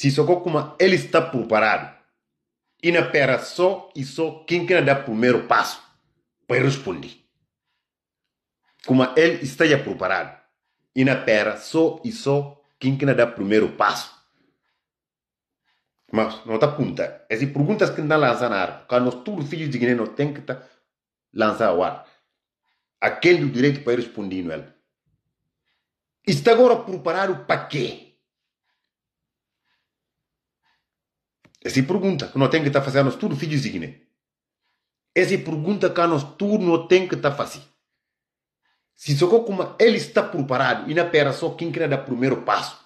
Sissoko ele está preparado. E na pera só e só quem quer dar o primeiro passo para responder. Como ele está já preparado. E na pera só e só quem quer dar o primeiro passo. Mas, não punta, apunta. Essas perguntas que estão lançando ar. Quando todos os filhos de Guiné não têm que lançar ao ar. Aquele do direito para responder, não é? Está agora preparado para quê? Essa é pergunta que nós temos que estar tá fazendo tudo filhos dignos. Né? Essa é pergunta que nós tudo nós temos que estar tá fazendo. Se socorro, como ele está preparado e na pera só quem quer dar o primeiro passo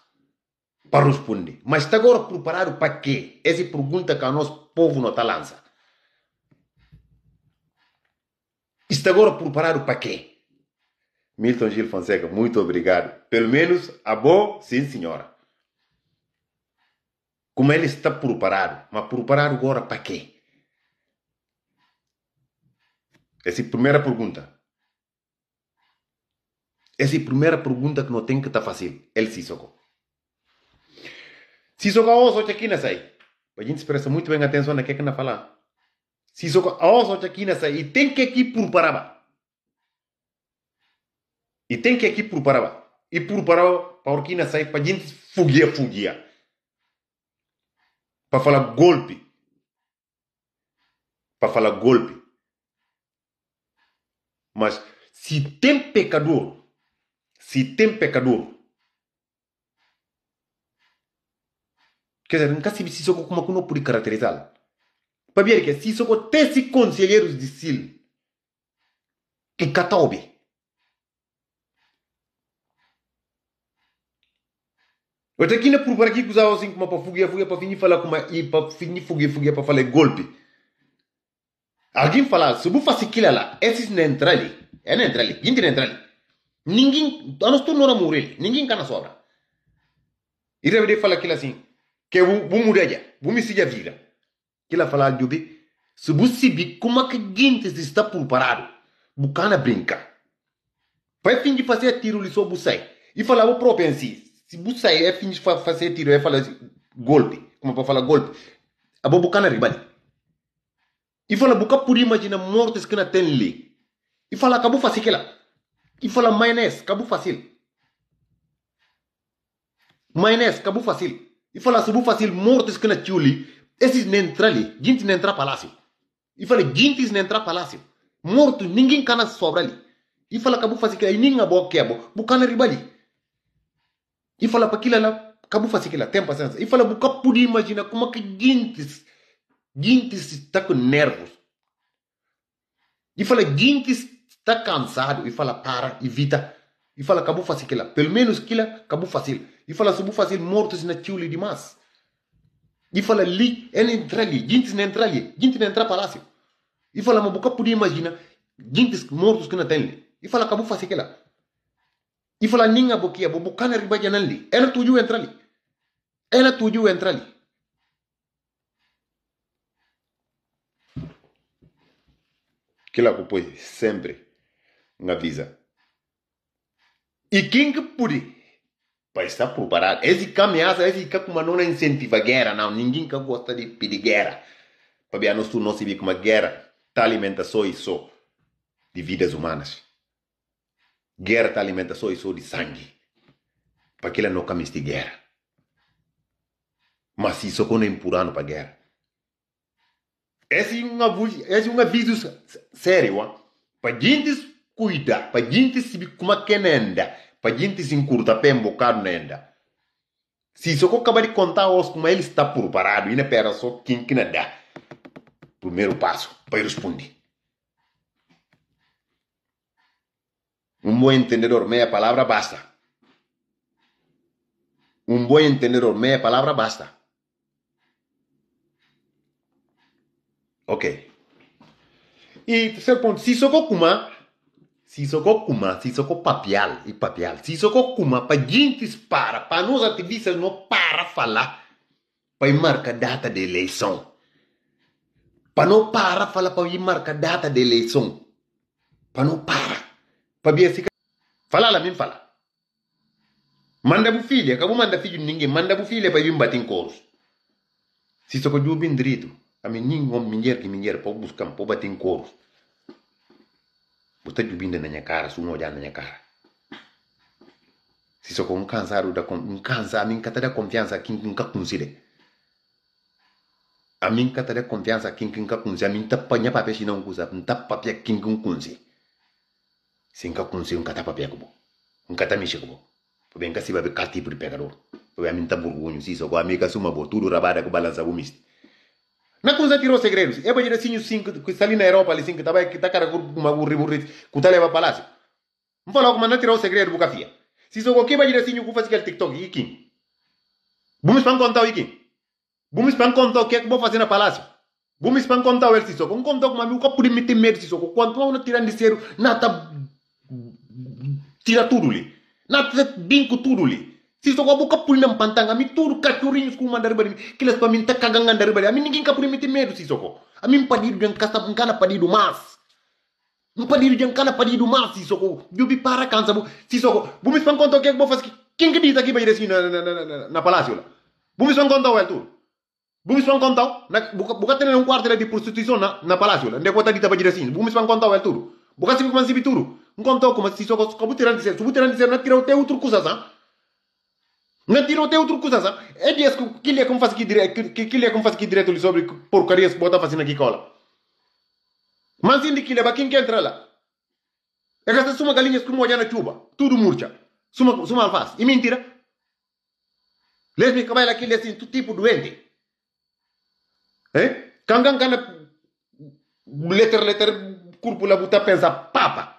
para responder. Mas está agora preparado para quê? Essa é pergunta que o nosso povo não está lança. Está agora preparado para quê? Milton Gil Fonseca, muito obrigado. Pelo menos, a boa, sim senhora como ele está preparado. Mas preparado agora para quê? Essa é a primeira pergunta. Essa é a primeira pergunta que não tem que estar fácil. Ele se socou. Se socou aos hoje aqui nessa aí. A gente prestar muito bem atenção na que é que na falar. Se socou aos hoje aqui nessa aí. E tem que aqui preparar. E tem que aqui preparar. E preparar para o que nessa aí. Para a gente fugir, fugir para falar golpe. Para falar golpe. Mas se tem pecador, se tem pecador, quer dizer, nunca se só como que não pode caracterizá Para ver que se só tem se conselheiros de sil, e cataube. watakina purupana kikuza ao assim kuma é pafugia fugia pafinyi fala kuma i pafinyi fugia fugia pa fala golpe alguém fala subu fasikila lá, esses na entrali é na entrali é gente na entrali ninguém a nós tu não na morrer ninguém cana sobra ira vede fala kila assim que vou morrer já, bu bu mudaja bu misija vira kila fala jubi subu sibi kuma que gente está preparado bucana brincar. vai fingir fazer tiro lhe sobu sai e falava o próprio em si se busaio é fins fazer tiro é falar golpe como para falar golpe a bobo cana ribali e fala buca por imagina mortes que não tem lei e fala acabou fácil que lá e fala maionese acabou fácil maionese acabou fácil e fala subu fácil mortes que não tiuli esses não entra ali gente não entra palácio e fala gente não entra palácio morto ninguém cana sobra ali e fala acabou fácil que lá e ninguém abo que abo bucana ribali E fala para aquilo lá, acabou fazer aquilo, tem paciência. E fala, boca por imaginar como é que gente, gente está com nervos. E fala, gente está cansado. E fala, para, evita. E fala, acabou fazer aquilo, pelo menos aquilo, acabou fácil. E fala, se vou fazer mortos na tchule demais. E fala, ali, ele entra ali, gente não entra ali, gente não entra palácio. E fala, mas boca por imaginar, gente mortos que não tem ali. E fala, acabou fazer aquilo ifala ninga bokia bo bukana riba janan li ela tuju entrali ela tuju entrali kila kupoi sempre nga visa e quem que pode para estar preparado esse caminhada esse que como não incentiva guerra não ninguém que gosta de pedir guerra para ver nós tu não se vê como guerra tá só e só de vidas humanas Guerra da alimentação é só de sangue. Para que não caminhe de guerra. Mas isso não é empurrando para a guerra. Esse é, assim é assim um aviso, esse é um aviso sério. Hein? Ah. Para gente cuidar, para gente se como é que nenda, para gente se encurtar para embocar nenda. Se isso que eu acabei de contar aos como ele está preparado, e não é só quem que não dá. Primeiro passo, para responder. Un buen entendedor, media palabra, basta. Un buen entendedor, media palabra, basta. Ok. Y tercer punto, Si soco Kuma, si Kuma, soco Papial e Papial, Sisoko Kuma, pa' gente para, para nos ativistas no para falar, para la data de eleição. Pa' no para falar, para la data de eleição. Pa' no para. pa pabiye sika la min fala manda bu file kabu manda fiju ningi manda bu file pabi mbatin kos si soko jubin dritu ami ning ngom minjer ki minjer po buskam po batin kos buta jubinde na nyakara sumo jana kara si soko ru da kon un nkanza amin da confianza kin kin kakunsile amin kata da confianza kin kin kakunzi amin tappa nyapa pe shina nguza tappa pe kin kin kunzi sinka sinkakunsiyo nkata papia kubo nkatamishe kubo obe nkasiba be kati pri pekaro obe aminta burgunyu siso kwa amika suma bo turu rabada ku balanza bumist na kunza tiro segredos ebo jere sinyu sinku ku na europa li sink tabai kitakara ku maburri burri kutale ba palacio mfala ku manati ro segredo bukafia siso ko kiba jere sinyu kufasi kel tiktok ikin bumis pan konta ikin bumis pan konta ke bo fasina palacio bumis pan konta wel siso kon konta ku mi ku pudi mitim mer siso ko kwanto na tirandi seru na ta tira tudo li na tset binku tudo li si soko bu kapul nam pantang ami turu kacuri sku mandar bari kilas paminta kagangan dari bari ami ningin kapuri miti medu si soko ami padidu jang kasta ngkana padidu mas padidu jang kana padidu mas si soko jubi para kansa bu si soko bu mis pan konto kek bo faski king kedi taki bayre si na na na na na palasio la bu mis pan konto wel tur bu mis pan konto na buka tenen un quarto di prostitution na na palasio la ndeko tadi tabajira sin bu mis pan konto wel tur buka sibi kuman sibi turu ngomta okoma sisoko kabutira ndise subutira ndise natira ute utrukuzaza natira ute utrukuzaza edies kilia kumfas kidire kilia kumfas kidire tuli sobre porcarias bota fasina kikola manzindi kile bakin kentrala ekasta suma galinhas kumo jana chuba tudo murcha suma suma alfas e mentira lesbi kabaila kile sin tu tipo duende eh kangan kana letter letter corpo buta pensa papa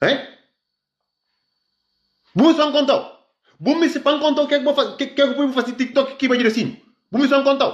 hein bu son konto bu mi si pan konto kek bo fa kek bu fa si tiktok ki ba jere sin bu mi son konto